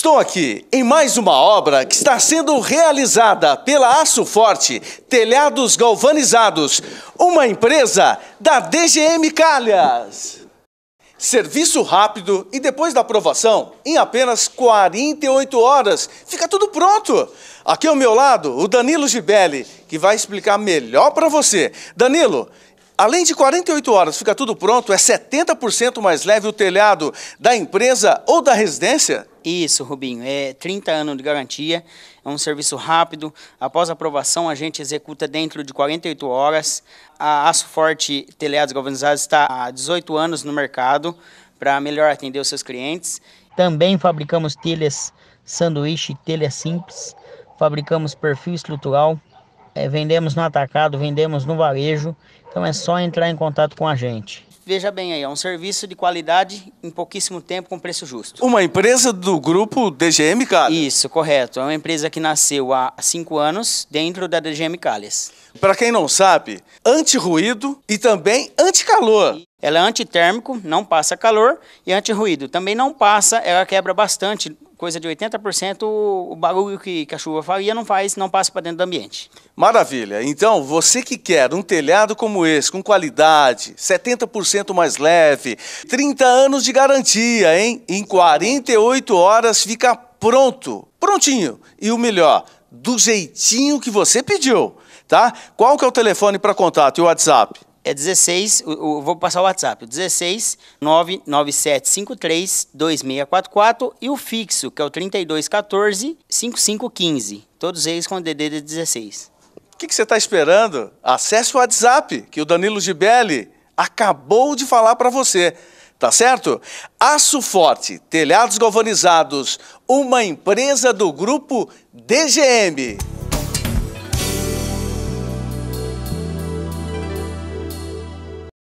Estou aqui em mais uma obra que está sendo realizada pela Aço Forte Telhados Galvanizados, uma empresa da DGM Calhas. Serviço rápido e depois da aprovação, em apenas 48 horas, fica tudo pronto. Aqui ao meu lado, o Danilo Gibelli, que vai explicar melhor para você. Danilo, Além de 48 horas fica tudo pronto, é 70% mais leve o telhado da empresa ou da residência? Isso, Rubinho. É 30 anos de garantia, é um serviço rápido. Após a aprovação, a gente executa dentro de 48 horas. A Aço Forte Telhados Galvanizados está há 18 anos no mercado para melhor atender os seus clientes. Também fabricamos telhas sanduíche e telha simples, fabricamos perfil estrutural, é, vendemos no atacado, vendemos no varejo. Então é só entrar em contato com a gente. Veja bem aí, é um serviço de qualidade em pouquíssimo tempo com preço justo. Uma empresa do grupo DGM Calhas? Isso, correto. É uma empresa que nasceu há cinco anos dentro da DGM Calhas. Para quem não sabe, anti-ruído e também anti-calor. Ela é antitérmico, não passa calor, e antirruído. Também não passa, ela quebra bastante, coisa de 80%, o barulho que, que a chuva faria não faz, não passa para dentro do ambiente. Maravilha! Então, você que quer um telhado como esse, com qualidade, 70% mais leve, 30 anos de garantia, hein? Em 48 horas fica pronto, prontinho. E o melhor, do jeitinho que você pediu, tá? Qual que é o telefone para contato e o WhatsApp? é 16, eu, vou passar o WhatsApp, 16 99753 2644 e o fixo, que é o 3214 5515, todos eles com o DDD de 16. O que, que você está esperando? Acesse o WhatsApp, que o Danilo Gibelli acabou de falar para você. Tá certo? Aço Forte, telhados galvanizados, uma empresa do grupo DGM.